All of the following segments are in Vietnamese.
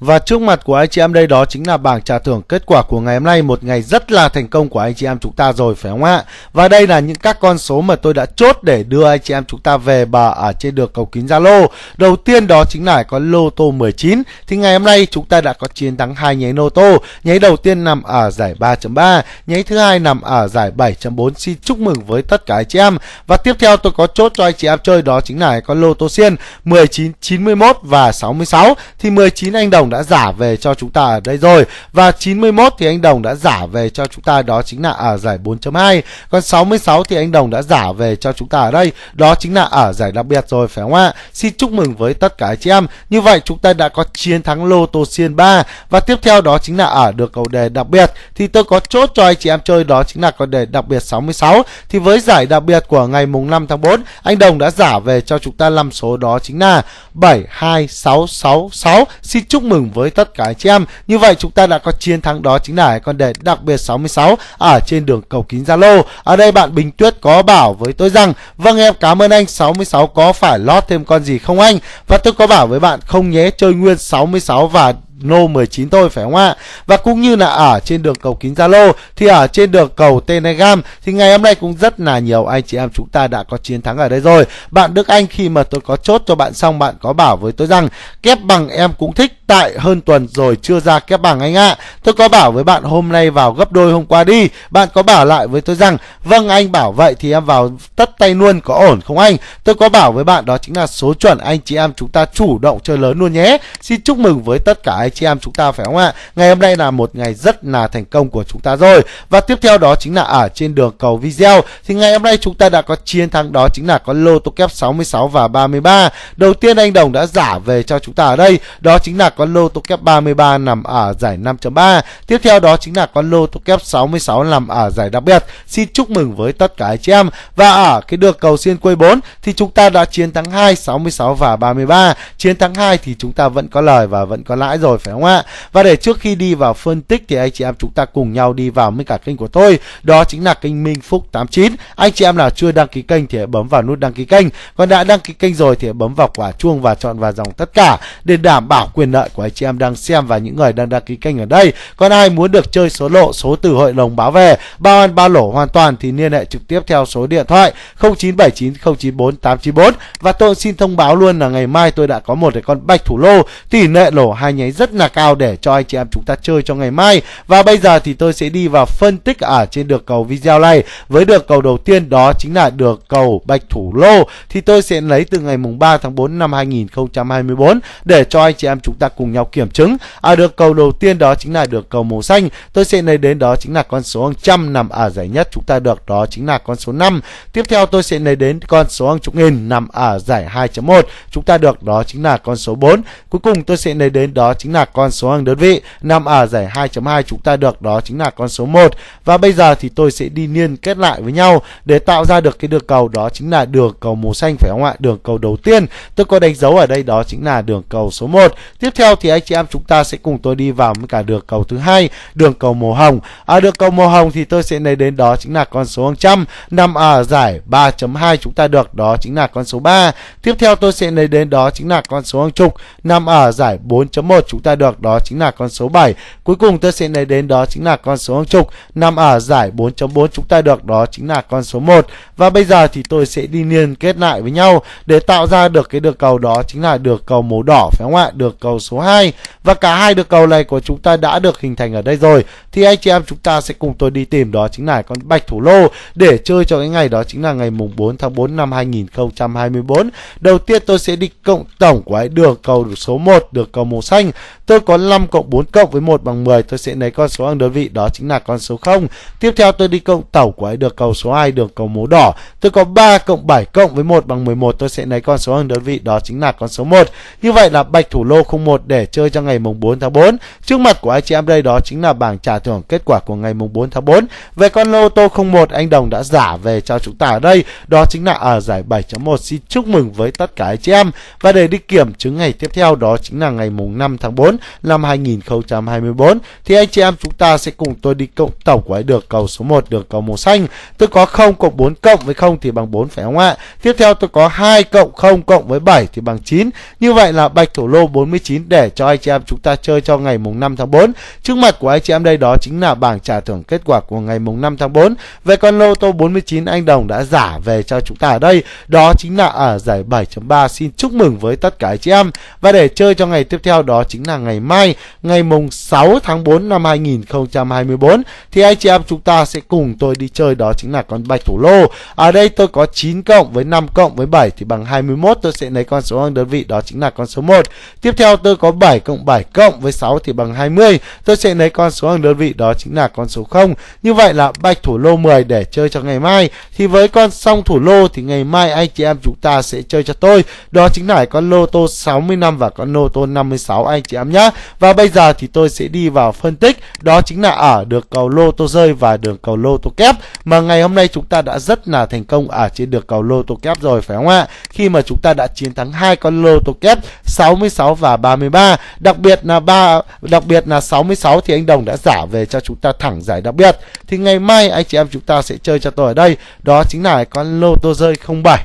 Và trước mặt của anh chị em đây đó chính là bảng trả thưởng kết quả của ngày hôm nay Một ngày rất là thành công của anh chị em chúng ta rồi phải không ạ Và đây là những các con số mà tôi đã chốt để đưa anh chị em chúng ta về bờ ở trên được cầu kính Zalo Đầu tiên đó chính là con lô tô 19 Thì ngày hôm nay chúng ta đã có chiến thắng hai nháy lô tô Nháy đầu tiên nằm ở giải 3.3 Nháy thứ hai nằm ở giải 7.4 Xin chúc mừng với tất cả anh chị em Và tiếp theo tôi có chốt cho anh chị em chơi đó chính là con lô tô xiên 19, 91 và 66 Thì 19 anh đồng Đồng đã giả về cho chúng ta ở đây rồi và 91 thì anh Đồng đã giả về cho chúng ta đó chính là ở giải 4.2 còn 66 thì anh Đồng đã giả về cho chúng ta ở đây đó chính là ở giải đặc biệt rồi phải không ạ xin chúc mừng với tất cả chị em như vậy chúng ta đã có chiến thắng lô tô xiên 3 và tiếp theo đó chính là ở được cầu đề đặc biệt thì tôi có chốt cho anh chị em chơi đó chính là cầu đề đặc biệt 66 thì với giải đặc biệt của ngày mùng 5 tháng 4 anh Đồng đã giả về cho chúng ta năm số đó chính là 72666 xin chúc mừng mừng với tất cả anh chị em. Như vậy chúng ta đã có chiến thắng đó chính là con đề đặc biệt 66 ở trên đường cầu kín Zalo. Ở đây bạn Bình Tuyết có bảo với tôi rằng vâng em cảm ơn anh 66 có phải lót thêm con gì không anh? Và tôi có bảo với bạn không nhé chơi nguyên 66 và Nô 19 thôi phải không ạ? Và cũng như là ở trên đường cầu kín Zalo thì ở trên đường cầu Telegram thì ngày hôm nay cũng rất là nhiều anh chị em chúng ta đã có chiến thắng ở đây rồi. Bạn Đức Anh khi mà tôi có chốt cho bạn xong bạn có bảo với tôi rằng kép bằng em cũng thích tại hơn tuần rồi chưa ra kép bằng anh ạ. Tôi có bảo với bạn hôm nay vào gấp đôi hôm qua đi. Bạn có bảo lại với tôi rằng vâng anh bảo vậy thì em vào tất tay luôn có ổn không anh? Tôi có bảo với bạn đó chính là số chuẩn anh chị em chúng ta chủ động chơi lớn luôn nhé. Xin chúc mừng với tất cả anh chị em chúng ta phải không ạ? Ngày hôm nay là một ngày rất là thành công của chúng ta rồi. Và tiếp theo đó chính là ở trên đường cầu video thì ngày hôm nay chúng ta đã có chiến thắng đó chính là có lô tô kép 66 và 33. Đầu tiên anh Đồng đã giả về cho chúng ta ở đây, đó chính là con lô tô kép 33 nằm ở giải 5.3. Tiếp theo đó chính là con lô tô kép 66 nằm ở giải đặc biệt. Xin chúc mừng với tất cả anh chị em. Và ở cái đường cầu xiên quay 4 thì chúng ta đã chiến thắng 2 66 và 33. Chiến thắng 2 thì chúng ta vẫn có lời và vẫn có lãi rồi rồi phải không ạ? Và để trước khi đi vào phân tích thì anh chị em chúng ta cùng nhau đi vào với cả kênh của tôi. Đó chính là kênh Minh Phúc 89. Anh chị em nào chưa đăng ký kênh thì hãy bấm vào nút đăng ký kênh. Còn đã đăng ký kênh rồi thì hãy bấm vào quả chuông và chọn vào dòng tất cả để đảm bảo quyền lợi của anh chị em đang xem và những người đang đăng ký kênh ở đây. Còn ai muốn được chơi số lộ, số từ hội đồng báo về, bao ăn bao lỗ hoàn toàn thì liên hệ trực tiếp theo số điện thoại 0979094894 và tôi xin thông báo luôn là ngày mai tôi đã có một cái con bạch thủ lô tỷ lệ lỗ hai nháy rất rất là cao để cho anh chị em chúng ta chơi cho ngày mai và bây giờ thì tôi sẽ đi vào phân tích ở trên được cầu video này với được cầu đầu tiên đó chính là được cầu bạch thủ lô thì tôi sẽ lấy từ ngày mùng 3 tháng 4 năm 2024 để cho anh chị em chúng ta cùng nhau kiểm chứng ở à, được cầu đầu tiên đó chính là được cầu màu xanh tôi sẽ lấy đến đó chính là con số hàng trăm nằm ở giải nhất chúng ta được đó chính là con số 5 tiếp theo tôi sẽ lấy đến con số hàng chục nghìn nằm ở giải 2.1 chúng ta được đó chính là con số 4 cuối cùng tôi sẽ lấy đến đó chính là con số hàng đơn vị nằm ở giải 2.2 chúng ta được đó chính là con số 1 và bây giờ thì tôi sẽ đi liên kết lại với nhau để tạo ra được cái đường cầu đó chính là đường cầu màu xanh phải không ạ đường cầu đầu tiên tôi có đánh dấu ở đây đó chính là đường cầu số 1 tiếp theo thì anh chị em chúng ta sẽ cùng tôi đi vào với cả đường cầu thứ hai đường cầu màu hồng ở à, đường cầu màu hồng thì tôi sẽ lấy đến đó chính là con số hàng trăm nằm ở giải 3.2 chúng ta được đó chính là con số 3 tiếp theo tôi sẽ lấy đến đó chính là con số hàng chục nằm ở giải 4.1 chúng ta được đó chính là con số 7. Cuối cùng tôi sẽ lấy đến đó chính là con số hàng chục nằm ở giải 4.4 chúng ta được đó chính là con số 1. Và bây giờ thì tôi sẽ đi liên kết lại với nhau để tạo ra được cái được cầu đó chính là được cầu màu đỏ phải không ạ? Đường cầu số 2. Và cả hai được cầu này của chúng ta đã được hình thành ở đây rồi. Thì anh chị em chúng ta sẽ cùng tôi đi tìm đó chính là con bạch thủ lô để chơi cho cái ngày đó chính là ngày mùng 4 tháng 4 năm 2024. Đầu tiên tôi sẽ đi cộng tổng của cái được cầu số 1, được cầu màu xanh Tôi có 5 cộng 4 cộng với 1 bằng 10, tôi sẽ lấy con số hàng đơn vị, đó chính là con số 0. Tiếp theo tôi đi cộng tẩu của ấy được cầu số 2 được cầu mố đỏ. Tôi có 3 cộng 7 cộng với 1 bằng 11, tôi sẽ lấy con số hàng đơn vị, đó chính là con số 1. Như vậy là bạch thủ lô 01 để chơi cho ngày mùng 4 tháng 4. Trước mặt của anh chị em đây đó chính là bảng trả thưởng kết quả của ngày mùng 4 tháng 4. Về con lô tô 01 anh Đồng đã giả về cho chúng ta ở đây, đó chính là ở giải 7.1. Xin chúc mừng với tất cả anh chị em. Và để đi kiểm chứng ngày tiếp theo đó chính là ngày mùng 5 tháng 4 14 năm 2024 thì anh chị em chúng ta sẽ cùng tôi đi cộng tổng của được cầu số 1 được cầu màu xanh. Tôi có 0 cộng 4 cộng với 0 thì bằng 4 phải không ạ? Tiếp theo tôi có 2 cộng 0 cộng với 7 thì bằng 9. Như vậy là bạch thủ lô 49 để cho anh chị em chúng ta chơi cho ngày mùng 5 tháng 4. Trước mặt của anh chị em đây đó chính là bảng trả thưởng kết quả của ngày mùng 5 tháng 4. Về con lô tô 49 anh Đồng đã giả về cho chúng ta ở đây. Đó chính là ở giải 7.3. Xin chúc mừng với tất cả anh chị em. Và để chơi cho ngày tiếp theo đó chính là là ngày mai, ngày mùng 6 tháng 4 năm 2024 thì anh chị em chúng ta sẽ cùng tôi đi chơi đó chính là con bạch thủ lô. Ở đây tôi có 9 cộng với 5 cộng với 7 thì bằng 21 tôi sẽ lấy con số hàng đơn vị đó chính là con số 1. Tiếp theo tôi có 7 cộng 7 cộng với 6 thì bằng 20. Tôi sẽ lấy con số hàng đơn vị đó chính là con số 0. Như vậy là bạch thủ lô 10 để chơi cho ngày mai. Thì với con song thủ lô thì ngày mai anh chị em chúng ta sẽ chơi cho tôi. Đó chính là con lô tô 60 năm và con lô tô 56 anh chị chị em nhé. Và bây giờ thì tôi sẽ đi vào phân tích đó chính là ở được cầu lô tô rơi và đường cầu lô tô kép mà ngày hôm nay chúng ta đã rất là thành công ở trên được cầu lô tô kép rồi phải không ạ? Khi mà chúng ta đã chiến thắng hai con lô tô kép 66 và 33, đặc biệt là ba đặc biệt là 66 thì anh Đồng đã giả về cho chúng ta thẳng giải đặc biệt. Thì ngày mai anh chị em chúng ta sẽ chơi cho tôi ở đây, đó chính là con lô tô rơi 07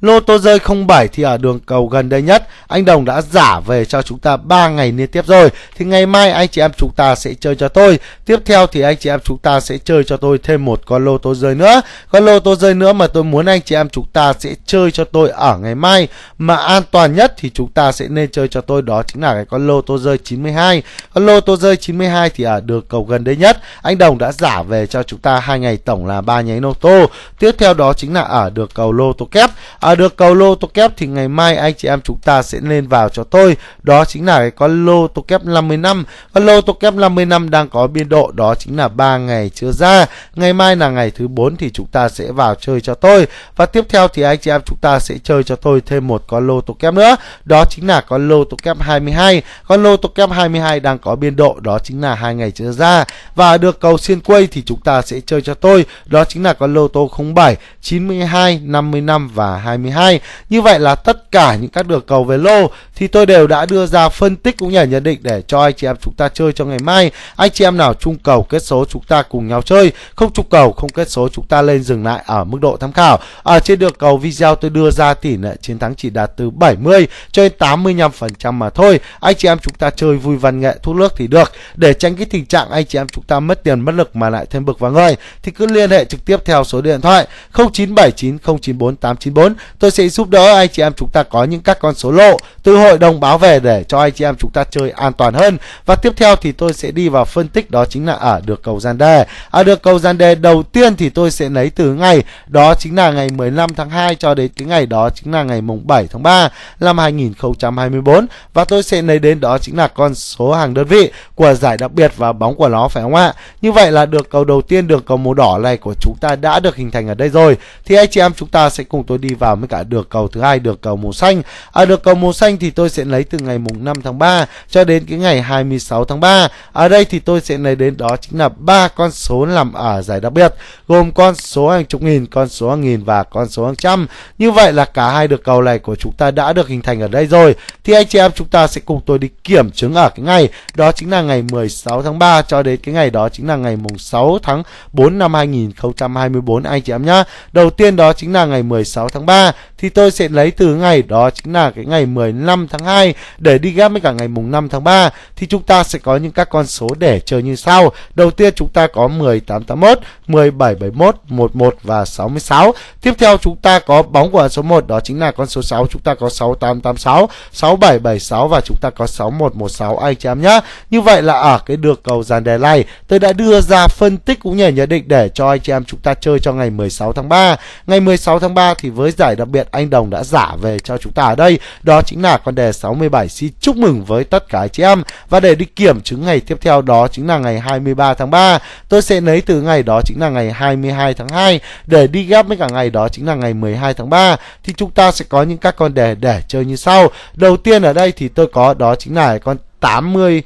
Lô tô rơi 07 thì ở đường cầu gần đây nhất Anh Đồng đã giả về cho chúng ta 3 ngày liên tiếp rồi Thì ngày mai anh chị em chúng ta sẽ chơi cho tôi Tiếp theo thì anh chị em chúng ta sẽ chơi cho tôi thêm một con lô tô rơi nữa Con lô tô rơi nữa mà tôi muốn anh chị em chúng ta sẽ chơi cho tôi ở ngày mai Mà an toàn nhất thì chúng ta sẽ nên chơi cho tôi đó chính là cái con lô tô rơi 92 Con lô tô rơi 92 thì ở đường cầu gần đây nhất Anh Đồng đã giả về cho chúng ta hai ngày tổng là ba nháy lô tô Tiếp theo đó chính là ở được cầu lô tô kép ở à, được cầu lô tô kép thì ngày mai anh chị em chúng ta sẽ lên vào cho tôi đó chính là cái con lô tô kép 50 năm con lô tô kép 50 năm đang có biên độ đó chính là ba ngày chưa ra ngày mai là ngày thứ 4 thì chúng ta sẽ vào chơi cho tôi và tiếp theo thì anh chị em chúng ta sẽ chơi cho tôi thêm một con lô tô kép nữa đó chính là con lô tô kép 22 con lô tô kép 22 đang có biên độ đó chính là hai ngày chưa ra và được cầu xiên quay thì chúng ta sẽ chơi cho tôi đó chính là con lô tô 07 92 55 và 20 22. Như vậy là tất cả những các đường cầu về lô thì tôi đều đã đưa ra phân tích cũng như là nhận định để cho anh chị em chúng ta chơi cho ngày mai. Anh chị em nào trung cầu kết số chúng ta cùng nhau chơi, không chung cầu không kết số chúng ta lên dừng lại ở mức độ tham khảo. Ở trên đường cầu video tôi đưa ra tỷ lệ chiến thắng chỉ đạt từ 70 cho đến 85% mà thôi. Anh chị em chúng ta chơi vui văn nghệ thu nước thì được để tránh cái tình trạng anh chị em chúng ta mất tiền mất lực mà lại thêm bực vào người thì cứ liên hệ trực tiếp theo số điện thoại 0979094894 Tôi sẽ giúp đỡ anh chị em chúng ta có những các con số lộ từ hội đồng báo về để cho anh chị em chúng ta chơi an toàn hơn. Và tiếp theo thì tôi sẽ đi vào phân tích đó chính là ở được cầu gian đề. Ở được cầu gian đề đầu tiên thì tôi sẽ lấy từ ngày đó chính là ngày 15 tháng 2 cho đến cái ngày đó chính là ngày mùng 7 tháng 3 năm 2024 và tôi sẽ lấy đến đó chính là con số hàng đơn vị của giải đặc biệt và bóng của nó phải không ạ? Như vậy là được cầu đầu tiên được cầu màu đỏ này của chúng ta đã được hình thành ở đây rồi. Thì anh chị em chúng ta sẽ cùng tôi đi vào với cả được cầu thứ hai được cầu màu xanh. Ở được cầu màu xanh thì tôi sẽ lấy từ ngày mùng 5 tháng 3 cho đến cái ngày 26 tháng 3. Ở đây thì tôi sẽ lấy đến đó chính là ba con số nằm ở giải đặc biệt gồm con số hàng chục nghìn, con số hàng nghìn và con số hàng trăm. Như vậy là cả hai được cầu này của chúng ta đã được hình thành ở đây rồi. Thì anh chị em chúng ta sẽ cùng tôi đi kiểm chứng ở cái ngày đó chính là ngày 16 tháng 3 cho đến cái ngày đó chính là ngày mùng 6 tháng 4 năm 2024 anh chị em nhá. Đầu tiên đó chính là ngày 16 tháng 3 thì tôi sẽ lấy từ ngày đó chính là cái ngày 15 tháng 2 để đi ghép với cả ngày mùng 5 tháng 3 thì chúng ta sẽ có những các con số để chơi như sau. Đầu tiên chúng ta có 1881, 1771, 11 và 66. Tiếp theo chúng ta có bóng của số 1 đó chính là con số 6, chúng ta có 6886, 6776 và chúng ta có 6116 anh chị em nhá. Như vậy là ở cái đường cầu dàn đề này, tôi đã đưa ra phân tích cũng như nhận định để cho anh chị em chúng ta chơi cho ngày 16 tháng 3. Ngày 16 tháng 3 thì với giải đặc biệt Việt Anh Đồng đã giả về cho chúng ta ở đây. Đó chính là con đề 67. Xin chúc mừng với tất cả chị em. Và để đi kiểm chứng ngày tiếp theo đó chính là ngày 23 tháng 3. Tôi sẽ lấy từ ngày đó chính là ngày 22 tháng 2 để đi ghép với cả ngày đó chính là ngày 12 tháng 3 thì chúng ta sẽ có những các con đề để chơi như sau. Đầu tiên ở đây thì tôi có đó chính là con 80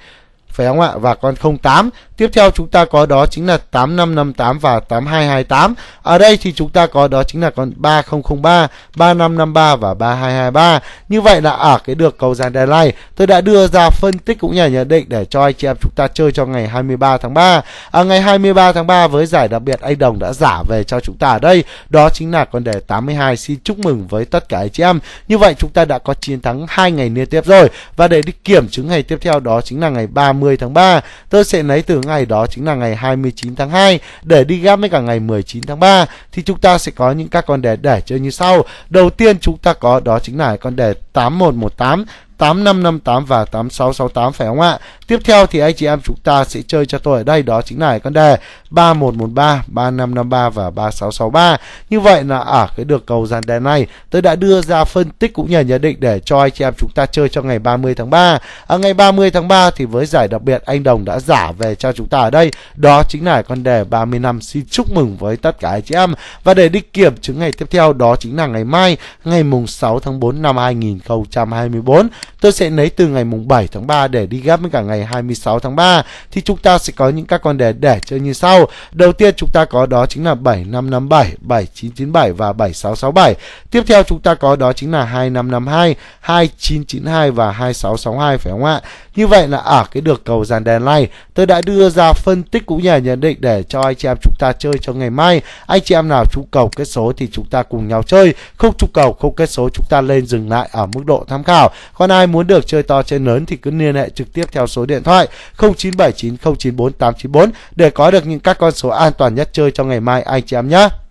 phải không ạ? Và con 08. Tiếp theo chúng ta có đó chính là 8558 và 8228. Ở đây thì chúng ta có đó chính là con 3003, 3553 và 3223. Như vậy là ở cái được cầu dàn deadline tôi đã đưa ra phân tích cũng như nhận định để cho anh chị em chúng ta chơi cho ngày 23 tháng 3. À, ngày 23 tháng 3 với giải đặc biệt anh Đồng đã giả về cho chúng ta ở đây, đó chính là con đề 82. Xin chúc mừng với tất cả anh chị em. Như vậy chúng ta đã có chiến thắng hai ngày liên tiếp rồi và để đi kiểm chứng ngày tiếp theo đó chính là ngày 30 30 tháng 3. Tôi sẽ lấy từ ngày đó chính là ngày 29 tháng 2 để đi ghép với cả ngày 19 tháng 3 thì chúng ta sẽ có những các con đề để chơi như sau. Đầu tiên chúng ta có đó chính là con đề 8118 8558 và 8668 phải không ạ? Tiếp theo thì anh chị em chúng ta sẽ chơi cho tôi ở đây đó chính là con đề 3113, 3553 và 3663. Như vậy là ở à, cái được cầu dàn đề này, tôi đã đưa ra phân tích cũng như là nhận định để cho anh chị em chúng ta chơi cho ngày 30 tháng 3. Ở à, ngày 30 tháng 3 thì với giải đặc biệt anh Đồng đã giả về cho chúng ta ở đây, đó chính là con đề 30 năm. Xin chúc mừng với tất cả anh chị em. Và để đi kiểm chứng ngày tiếp theo đó chính là ngày mai, ngày mùng 6 tháng 4 năm 2024. Tôi sẽ lấy từ ngày mùng 7 tháng 3 để đi gấp với cả ngày 26 tháng 3 thì chúng ta sẽ có những các con đề để chơi như sau. Đầu tiên chúng ta có đó chính là 7557, 7997 và 7667. Tiếp theo chúng ta có đó chính là 2552, 2992 và 2662 phải không ạ? Như vậy là ở cái được cầu dàn đèn này, tôi đã đưa ra phân tích cũng như là nhận định để cho anh chị em chúng ta chơi cho ngày mai. Anh chị em nào trúng cầu kết số thì chúng ta cùng nhau chơi, không trúng cầu không kết số chúng ta lên dừng lại ở mức độ tham khảo. Còn ai ai muốn được chơi to chơi lớn thì cứ liên hệ trực tiếp theo số điện thoại 0979094894 để có được những các con số an toàn nhất chơi trong ngày mai anh chị em nhé.